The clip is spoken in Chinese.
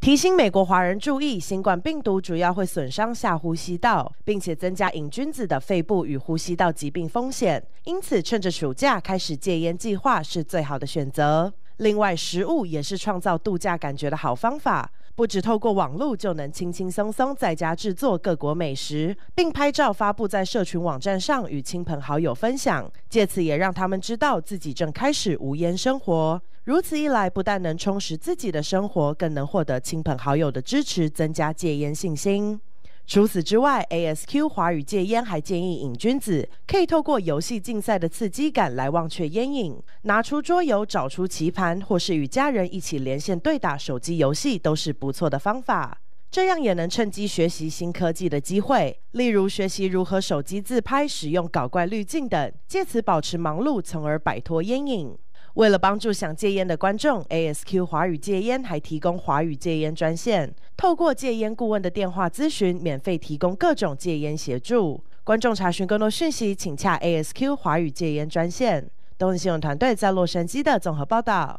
提醒美国华人注意，新冠病毒主要会损伤下呼吸道，并且增加瘾君子的肺部与呼吸道疾病风险。因此，趁着暑假开始戒烟计划是最好的选择。另外，食物也是创造度假感觉的好方法。不只透过网络就能轻轻松松在家制作各国美食，并拍照发布在社群网站上与亲朋好友分享，借此也让他们知道自己正开始无烟生活。如此一来，不但能充实自己的生活，更能获得亲朋好友的支持，增加戒烟信心。除此之外，ASQ 华语戒烟还建议瘾君子可以透过游戏竞赛的刺激感来忘却烟瘾。拿出桌游、找出棋盘，或是与家人一起连线对打手机游戏，都是不错的方法。这样也能趁机学习新科技的机会，例如学习如何手机自拍、使用搞怪滤镜等，借此保持忙碌，从而摆脱烟瘾。为了帮助想戒烟的观众，ASQ 华语戒烟还提供华语戒烟专线，透过戒烟顾问的电话咨询，免费提供各种戒烟协助。观众查询更多讯息，请洽 ASQ 华语戒烟专线。东森新闻团队在洛杉矶的综合报道。